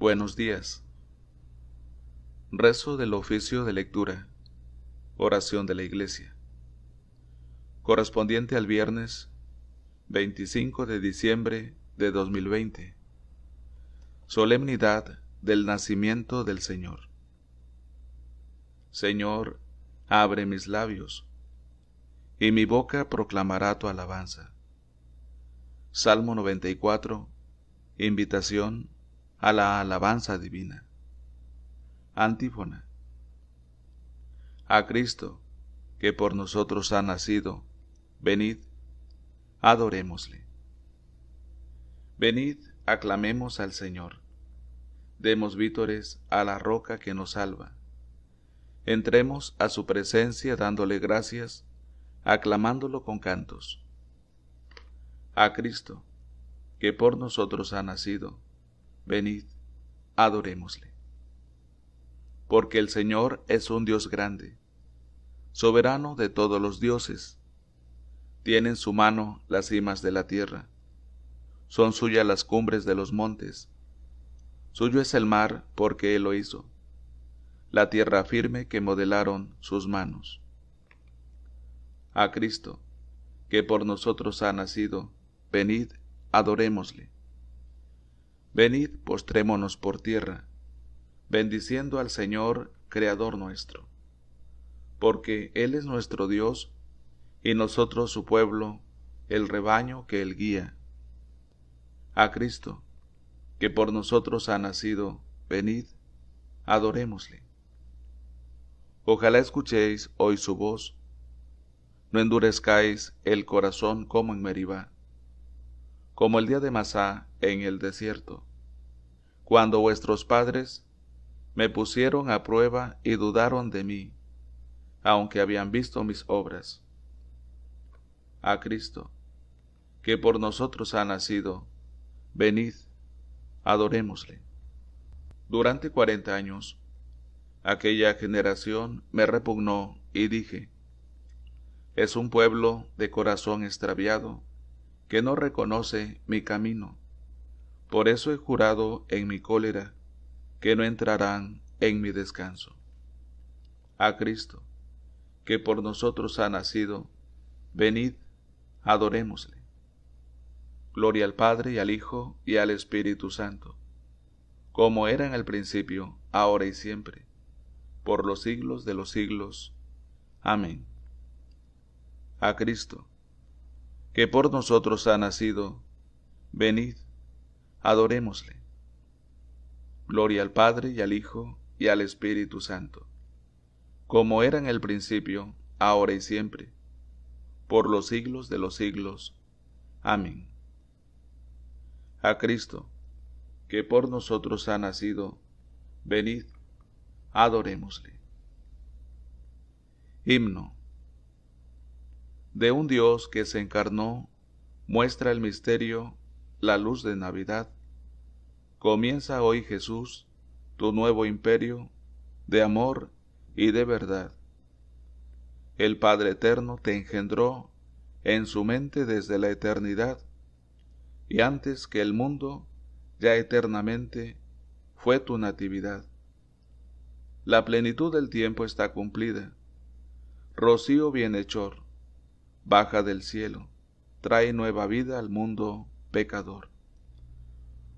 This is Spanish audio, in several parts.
Buenos días. Rezo del oficio de lectura. Oración de la Iglesia. Correspondiente al viernes 25 de diciembre de 2020. Solemnidad del nacimiento del Señor. Señor, abre mis labios, y mi boca proclamará tu alabanza. Salmo 94. Invitación a la alabanza divina. Antífona. A Cristo, que por nosotros ha nacido, venid, adorémosle. Venid, aclamemos al Señor. Demos vítores a la roca que nos salva. Entremos a su presencia dándole gracias, aclamándolo con cantos. A Cristo, que por nosotros ha nacido, venid, adorémosle. Porque el Señor es un Dios grande, soberano de todos los dioses. Tiene en su mano las cimas de la tierra, son suyas las cumbres de los montes. Suyo es el mar porque Él lo hizo, la tierra firme que modelaron sus manos. A Cristo, que por nosotros ha nacido, venid, adorémosle. Venid, postrémonos por tierra, bendiciendo al Señor, Creador nuestro, porque Él es nuestro Dios, y nosotros su pueblo, el rebaño que Él guía. A Cristo, que por nosotros ha nacido, venid, adorémosle. Ojalá escuchéis hoy su voz, no endurezcáis el corazón como en Meribá, como el día de Masá en el desierto, cuando vuestros padres me pusieron a prueba y dudaron de mí, aunque habían visto mis obras. A Cristo, que por nosotros ha nacido, venid, adorémosle. Durante cuarenta años, aquella generación me repugnó y dije, es un pueblo de corazón extraviado, que no reconoce mi camino. Por eso he jurado en mi cólera que no entrarán en mi descanso. A Cristo, que por nosotros ha nacido, venid, adorémosle. Gloria al Padre y al Hijo y al Espíritu Santo, como era en el principio, ahora y siempre, por los siglos de los siglos. Amén. A Cristo, que por nosotros ha nacido, venid, adorémosle. Gloria al Padre y al Hijo y al Espíritu Santo, como era en el principio, ahora y siempre, por los siglos de los siglos. Amén. A Cristo, que por nosotros ha nacido, venid, adorémosle. Himno. De un Dios que se encarnó, muestra el misterio la luz de Navidad. Comienza hoy, Jesús, tu nuevo imperio de amor y de verdad. El Padre Eterno te engendró en su mente desde la eternidad, y antes que el mundo, ya eternamente, fue tu natividad. La plenitud del tiempo está cumplida. Rocío bienhechor, baja del cielo, trae nueva vida al mundo pecador.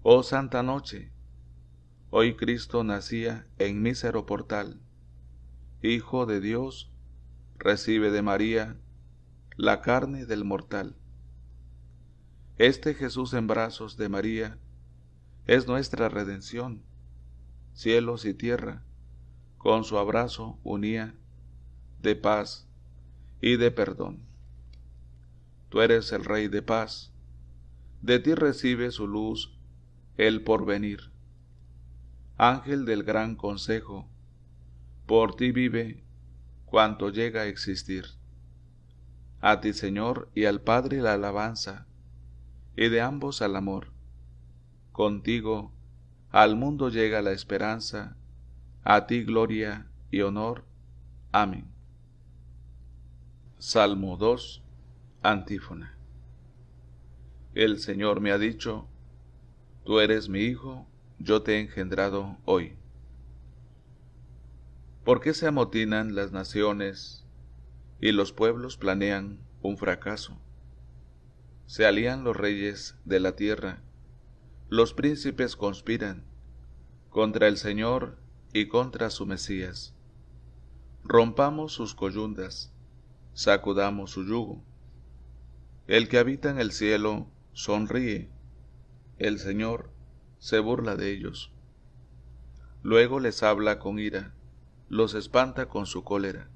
Oh santa noche, hoy Cristo nacía en mísero portal. Hijo de Dios, recibe de María la carne del mortal. Este Jesús en brazos de María es nuestra redención. Cielos y tierra con su abrazo unía de paz y de perdón. Tú eres el Rey de paz de ti recibe su luz el porvenir. Ángel del gran consejo, por ti vive cuanto llega a existir. A ti, Señor, y al Padre la alabanza, y de ambos al amor. Contigo al mundo llega la esperanza, a ti gloria y honor. Amén. Salmo 2, antífona. El Señor me ha dicho, Tú eres mi Hijo, yo te he engendrado hoy. ¿Por qué se amotinan las naciones y los pueblos planean un fracaso? Se alían los reyes de la tierra, los príncipes conspiran contra el Señor y contra su Mesías. Rompamos sus coyundas, sacudamos su yugo. El que habita en el cielo sonríe. El Señor se burla de ellos. Luego les habla con ira, los espanta con su cólera.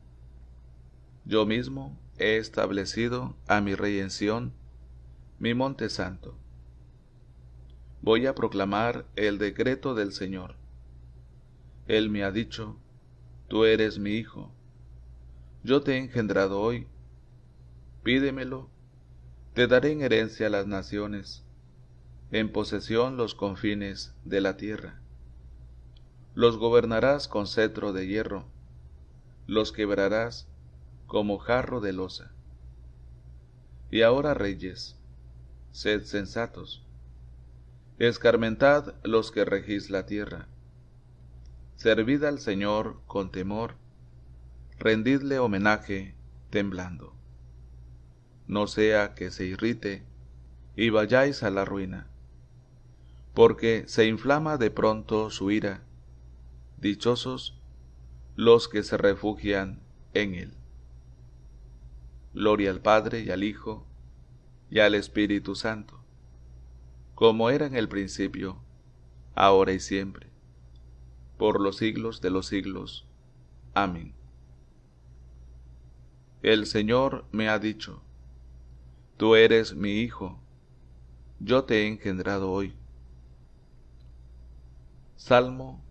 Yo mismo he establecido a mi rey mi monte santo. Voy a proclamar el decreto del Señor. Él me ha dicho, tú eres mi hijo. Yo te he engendrado hoy. Pídemelo te daré en herencia las naciones, en posesión los confines de la tierra. Los gobernarás con cetro de hierro, los quebrarás como jarro de losa. Y ahora, reyes, sed sensatos, escarmentad los que regís la tierra. Servid al Señor con temor, rendidle homenaje temblando no sea que se irrite y vayáis a la ruina. Porque se inflama de pronto su ira. Dichosos los que se refugian en él. Gloria al Padre y al Hijo y al Espíritu Santo, como era en el principio, ahora y siempre, por los siglos de los siglos. Amén. El Señor me ha dicho, Tú eres mi Hijo, yo te he engendrado hoy. Salmo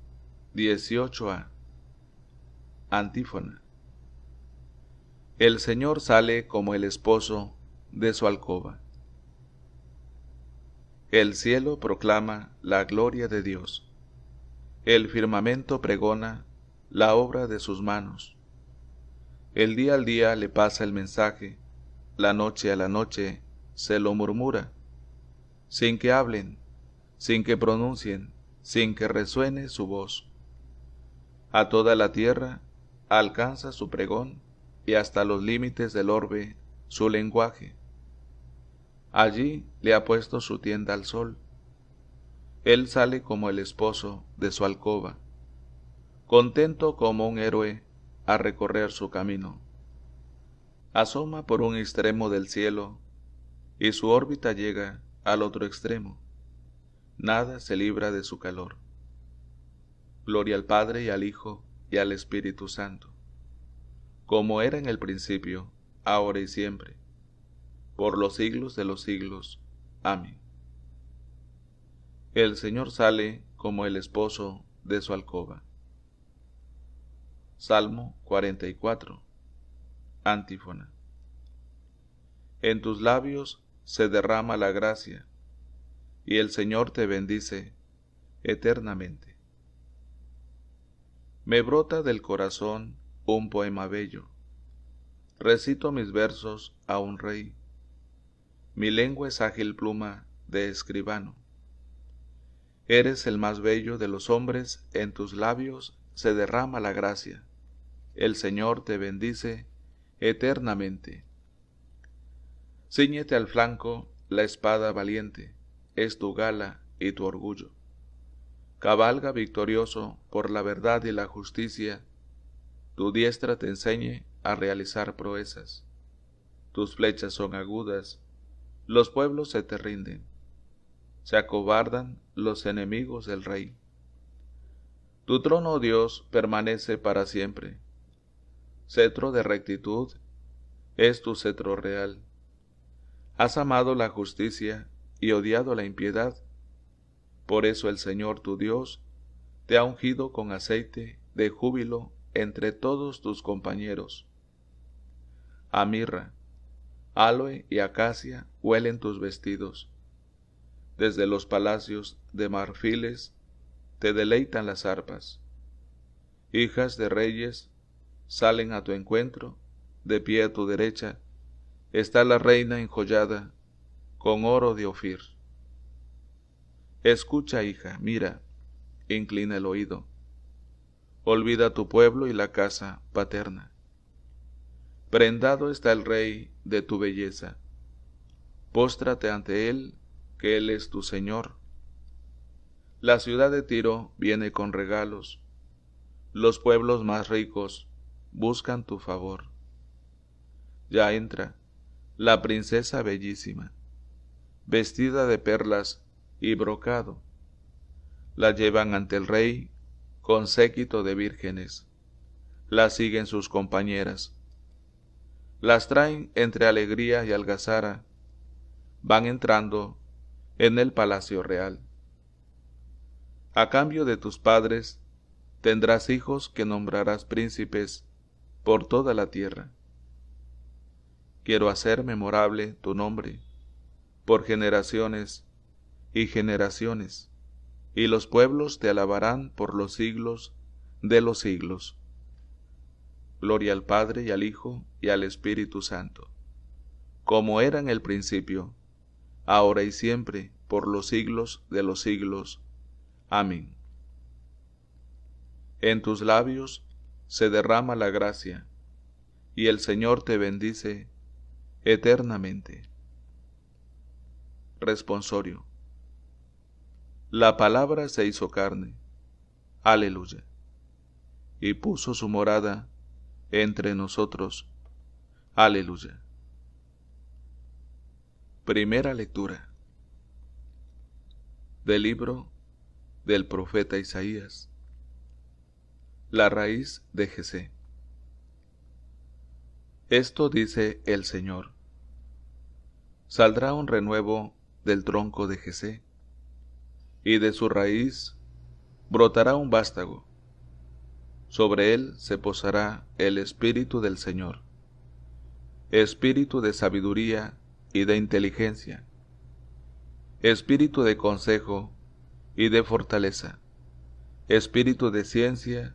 18a Antífona El Señor sale como el esposo de su alcoba. El cielo proclama la gloria de Dios. El firmamento pregona la obra de sus manos. El día al día le pasa el mensaje la noche a la noche se lo murmura, sin que hablen, sin que pronuncien, sin que resuene su voz. A toda la tierra alcanza su pregón y hasta los límites del orbe su lenguaje. Allí le ha puesto su tienda al sol. Él sale como el esposo de su alcoba, contento como un héroe a recorrer su camino asoma por un extremo del cielo y su órbita llega al otro extremo. Nada se libra de su calor. Gloria al Padre y al Hijo y al Espíritu Santo, como era en el principio, ahora y siempre, por los siglos de los siglos. Amén. El Señor sale como el esposo de su alcoba. Salmo 44 Antífona. En tus labios se derrama la gracia, y el Señor te bendice eternamente. Me brota del corazón un poema bello. Recito mis versos a un rey. Mi lengua es ágil pluma de escribano. Eres el más bello de los hombres, en tus labios se derrama la gracia. El Señor te bendice eternamente. Cíñete al flanco la espada valiente, es tu gala y tu orgullo. Cabalga victorioso por la verdad y la justicia, tu diestra te enseñe a realizar proezas. Tus flechas son agudas, los pueblos se te rinden, se acobardan los enemigos del rey. Tu trono, Dios, permanece para siempre cetro de rectitud es tu cetro real. Has amado la justicia y odiado la impiedad. Por eso el Señor tu Dios te ha ungido con aceite de júbilo entre todos tus compañeros. A mirra, aloe y acacia huelen tus vestidos. Desde los palacios de marfiles te deleitan las arpas. Hijas de reyes salen a tu encuentro, de pie a tu derecha, está la reina enjollada con oro de Ofir. Escucha, hija, mira, inclina el oído. Olvida tu pueblo y la casa paterna. Prendado está el rey de tu belleza. Póstrate ante él, que él es tu Señor. La ciudad de Tiro viene con regalos. Los pueblos más ricos buscan tu favor. Ya entra la princesa bellísima, vestida de perlas y brocado. La llevan ante el rey con séquito de vírgenes. La siguen sus compañeras. Las traen entre alegría y algazara. Van entrando en el palacio real. A cambio de tus padres, tendrás hijos que nombrarás príncipes por toda la tierra. Quiero hacer memorable tu nombre por generaciones y generaciones, y los pueblos te alabarán por los siglos de los siglos. Gloria al Padre y al Hijo y al Espíritu Santo, como era en el principio, ahora y siempre, por los siglos de los siglos. Amén. En tus labios se derrama la gracia, y el Señor te bendice eternamente. Responsorio. La palabra se hizo carne. Aleluya. Y puso su morada entre nosotros. Aleluya. Primera lectura del libro del profeta Isaías, la raíz de Jesé. Esto dice el Señor. Saldrá un renuevo del tronco de Jesé, y de su raíz brotará un vástago. Sobre él se posará el Espíritu del Señor, Espíritu de sabiduría y de inteligencia, Espíritu de consejo y de fortaleza, Espíritu de ciencia y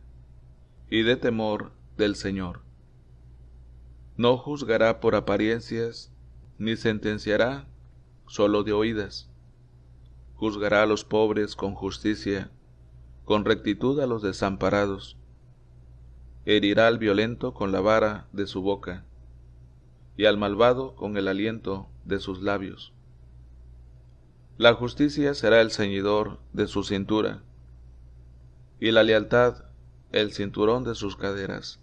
y de temor del Señor. No juzgará por apariencias, ni sentenciará solo de oídas. Juzgará a los pobres con justicia, con rectitud a los desamparados. Herirá al violento con la vara de su boca, y al malvado con el aliento de sus labios. La justicia será el ceñidor de su cintura, y la lealtad el cinturón de sus caderas.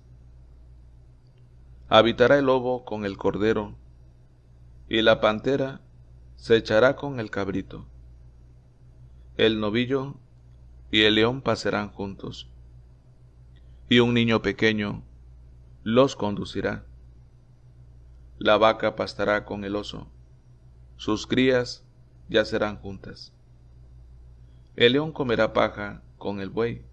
Habitará el lobo con el cordero, y la pantera se echará con el cabrito. El novillo y el león pasarán juntos, y un niño pequeño los conducirá. La vaca pastará con el oso, sus crías ya serán juntas. El león comerá paja con el buey,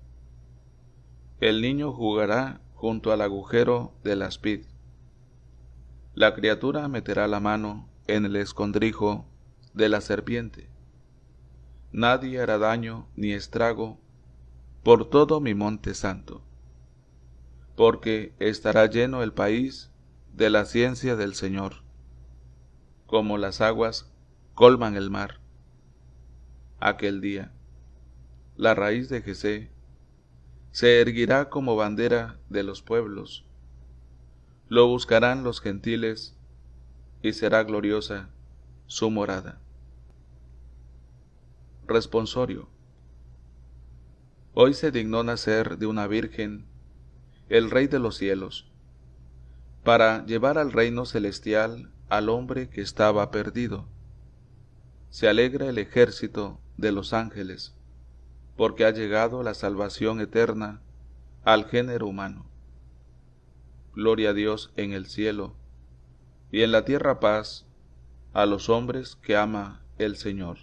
el niño jugará junto al agujero del aspid. La criatura meterá la mano en el escondrijo de la serpiente. Nadie hará daño ni estrago por todo mi monte santo, porque estará lleno el país de la ciencia del Señor, como las aguas colman el mar. Aquel día, la raíz de Jesús se erguirá como bandera de los pueblos. Lo buscarán los gentiles, y será gloriosa su morada. Responsorio. Hoy se dignó nacer de una virgen, el Rey de los cielos, para llevar al reino celestial al hombre que estaba perdido. Se alegra el ejército de los ángeles porque ha llegado la salvación eterna al género humano. Gloria a Dios en el cielo y en la tierra paz a los hombres que ama el Señor.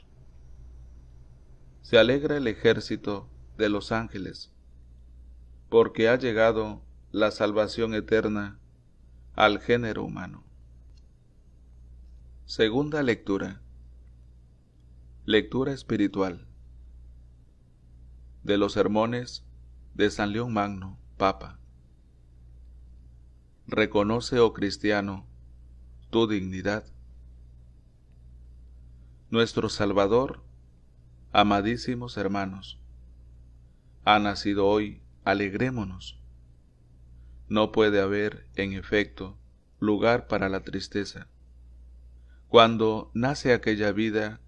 Se alegra el ejército de los ángeles, porque ha llegado la salvación eterna al género humano. Segunda lectura. Lectura espiritual de los sermones de San León Magno, Papa. Reconoce, oh cristiano, tu dignidad. Nuestro Salvador, amadísimos hermanos, ha nacido hoy, alegrémonos. No puede haber, en efecto, lugar para la tristeza. Cuando nace aquella vida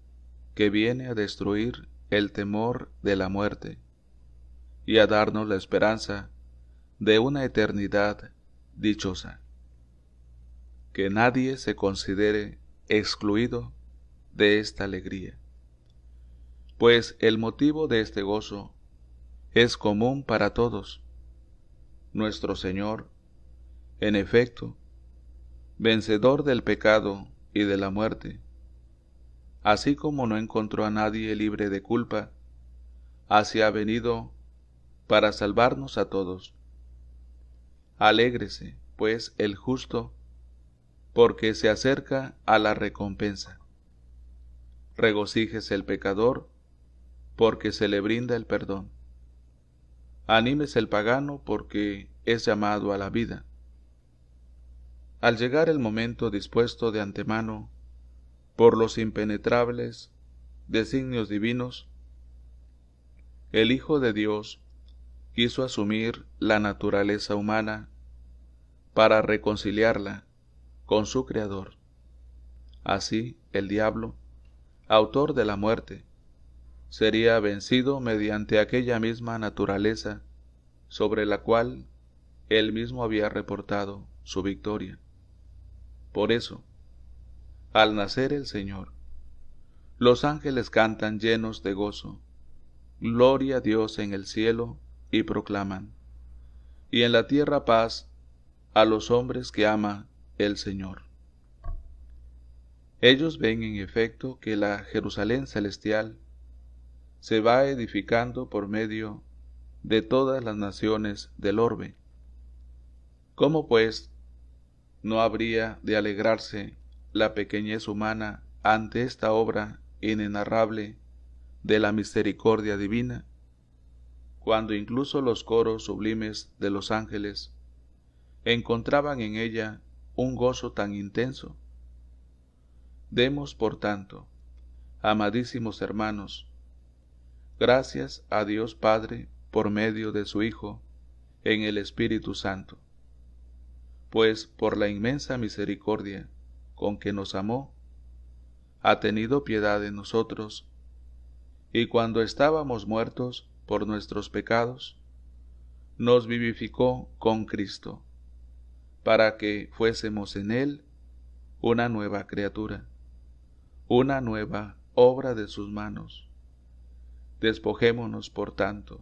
que viene a destruir el temor de la muerte, y a darnos la esperanza de una eternidad dichosa. Que nadie se considere excluido de esta alegría, pues el motivo de este gozo es común para todos. Nuestro Señor, en efecto, vencedor del pecado y de la muerte, así como no encontró a nadie libre de culpa, así ha venido para salvarnos a todos. Alégrese, pues, el justo, porque se acerca a la recompensa. Regocíjese el pecador, porque se le brinda el perdón. Anímese el pagano, porque es llamado a la vida. Al llegar el momento dispuesto de antemano por los impenetrables designios divinos, el Hijo de Dios quiso asumir la naturaleza humana para reconciliarla con su Creador. Así el diablo, autor de la muerte, sería vencido mediante aquella misma naturaleza sobre la cual él mismo había reportado su victoria. Por eso, al nacer el Señor, los ángeles cantan llenos de gozo, Gloria a Dios en el cielo y proclaman, y en la tierra paz a los hombres que ama el Señor. Ellos ven en efecto que la Jerusalén celestial se va edificando por medio de todas las naciones del orbe. ¿Cómo pues no habría de alegrarse la pequeñez humana ante esta obra inenarrable de la misericordia divina? cuando incluso los coros sublimes de los ángeles encontraban en ella un gozo tan intenso. Demos, por tanto, amadísimos hermanos, gracias a Dios Padre por medio de su Hijo, en el Espíritu Santo, pues por la inmensa misericordia con que nos amó, ha tenido piedad de nosotros, y cuando estábamos muertos, por nuestros pecados, nos vivificó con Cristo, para que fuésemos en Él una nueva criatura, una nueva obra de sus manos. Despojémonos, por tanto,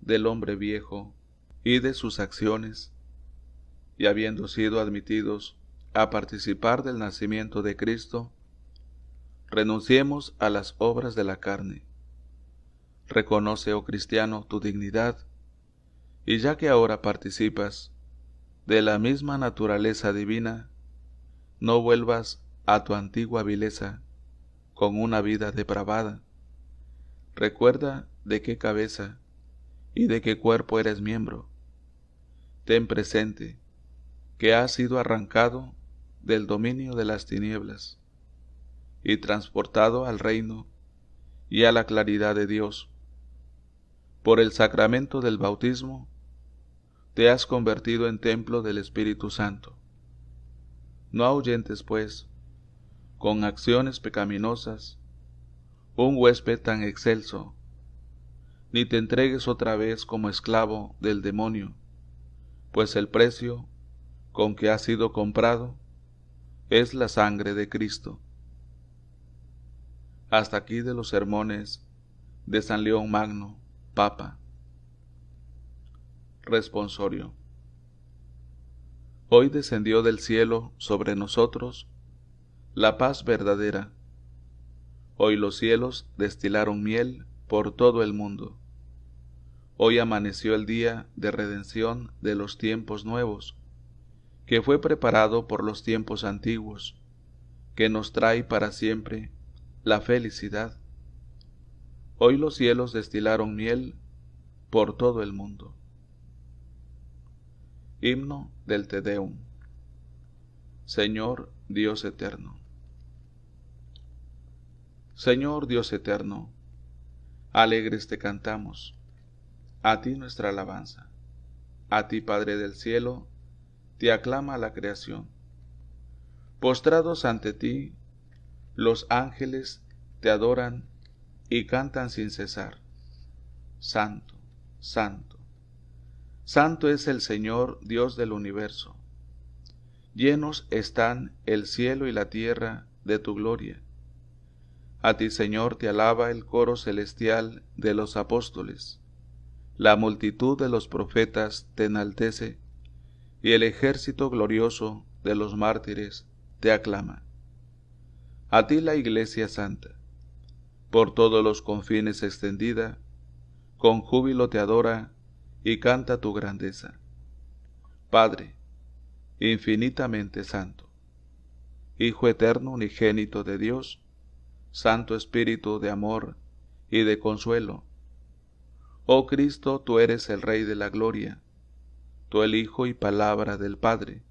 del hombre viejo y de sus acciones, y habiendo sido admitidos a participar del nacimiento de Cristo, renunciemos a las obras de la carne Reconoce, oh cristiano, tu dignidad, y ya que ahora participas de la misma naturaleza divina, no vuelvas a tu antigua vileza con una vida depravada. Recuerda de qué cabeza y de qué cuerpo eres miembro. Ten presente que has sido arrancado del dominio de las tinieblas y transportado al reino y a la claridad de Dios por el sacramento del bautismo, te has convertido en templo del Espíritu Santo. No ahuyentes, pues, con acciones pecaminosas, un huésped tan excelso, ni te entregues otra vez como esclavo del demonio, pues el precio con que has sido comprado es la sangre de Cristo. Hasta aquí de los sermones de San León Magno Papa. Responsorio. Hoy descendió del cielo sobre nosotros la paz verdadera. Hoy los cielos destilaron miel por todo el mundo. Hoy amaneció el día de redención de los tiempos nuevos, que fue preparado por los tiempos antiguos, que nos trae para siempre la felicidad. Hoy los cielos destilaron miel por todo el mundo. Himno del Deum. Señor Dios eterno. Señor Dios eterno, alegres te cantamos, a ti nuestra alabanza, a ti Padre del cielo, te aclama la creación. Postrados ante ti, los ángeles te adoran y cantan sin cesar. Santo, santo, santo es el Señor, Dios del universo. Llenos están el cielo y la tierra de tu gloria. A ti, Señor, te alaba el coro celestial de los apóstoles. La multitud de los profetas te enaltece, y el ejército glorioso de los mártires te aclama. A ti la Iglesia Santa por todos los confines extendida, con júbilo te adora y canta tu grandeza. Padre, infinitamente santo, Hijo eterno unigénito de Dios, Santo Espíritu de amor y de consuelo. Oh Cristo, tú eres el Rey de la Gloria, tú el Hijo y Palabra del Padre,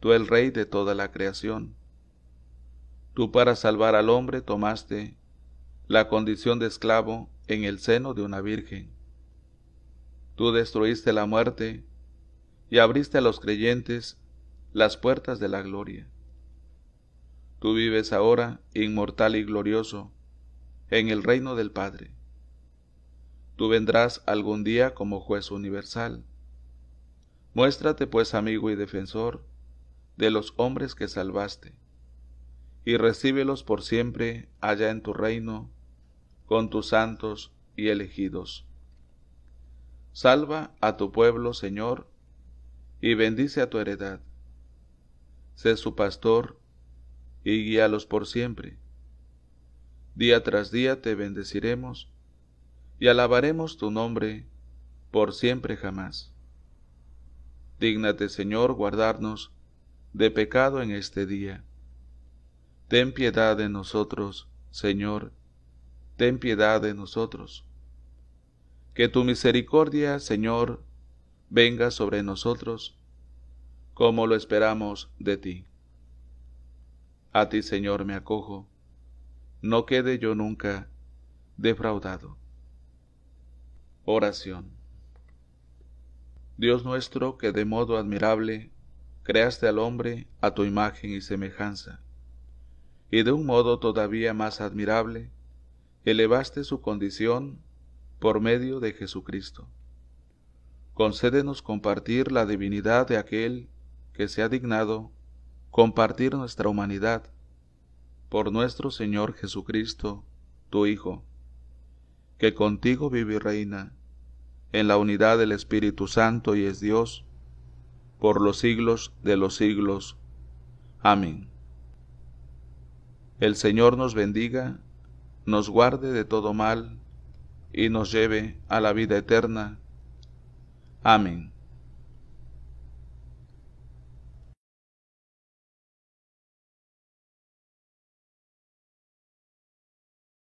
tú el Rey de toda la creación. Tú para salvar al hombre tomaste la condición de esclavo en el seno de una virgen. Tú destruiste la muerte y abriste a los creyentes las puertas de la gloria. Tú vives ahora inmortal y glorioso en el reino del Padre. Tú vendrás algún día como juez universal. Muéstrate pues amigo y defensor de los hombres que salvaste, y recíbelos por siempre allá en tu reino con tus santos y elegidos. Salva a tu pueblo, Señor, y bendice a tu heredad. Sé su pastor y guíalos por siempre. Día tras día te bendeciremos y alabaremos tu nombre por siempre jamás. Dígnate, Señor, guardarnos de pecado en este día. Ten piedad de nosotros, Señor, ten piedad de nosotros. Que tu misericordia, Señor, venga sobre nosotros, como lo esperamos de ti. A ti, Señor, me acojo, no quede yo nunca defraudado. Oración. Dios nuestro, que de modo admirable creaste al hombre a tu imagen y semejanza, y de un modo todavía más admirable, elevaste su condición por medio de Jesucristo. Concédenos compartir la divinidad de aquel que se ha dignado compartir nuestra humanidad por nuestro Señor Jesucristo, tu Hijo, que contigo vive y reina en la unidad del Espíritu Santo y es Dios, por los siglos de los siglos. Amén. El Señor nos bendiga nos guarde de todo mal y nos lleve a la vida eterna. Amén.